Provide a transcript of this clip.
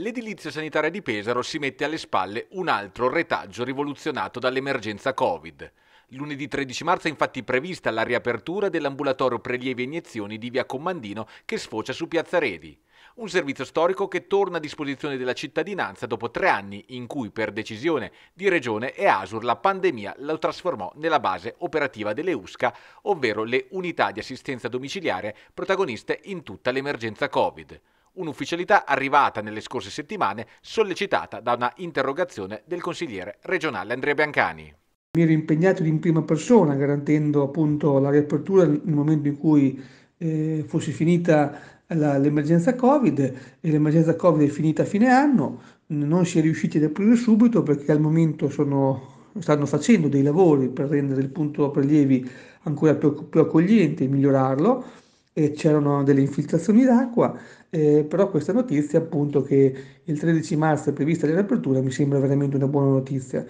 L'edilizia sanitaria di Pesaro si mette alle spalle un altro retaggio rivoluzionato dall'emergenza Covid. Lunedì 13 marzo è infatti prevista la riapertura dell'ambulatorio prelievi e iniezioni di via Commandino che sfocia su Piazza Redi. Un servizio storico che torna a disposizione della cittadinanza dopo tre anni in cui, per decisione di Regione e Asur, la pandemia lo trasformò nella base operativa delle USCA, ovvero le unità di assistenza domiciliare protagoniste in tutta l'emergenza Covid un'ufficialità arrivata nelle scorse settimane sollecitata da una interrogazione del consigliere regionale Andrea Biancani. Mi ero impegnato in prima persona garantendo appunto la riapertura nel momento in cui eh, fosse finita la, l'emergenza Covid e l'emergenza Covid è finita a fine anno, non si è riusciti ad aprire subito perché al momento sono stanno facendo dei lavori per rendere il punto prelievi ancora più, più accogliente e migliorarlo e c'erano delle infiltrazioni d'acqua, eh, però questa notizia appunto che il 13 marzo è prevista la riapertura mi sembra veramente una buona notizia.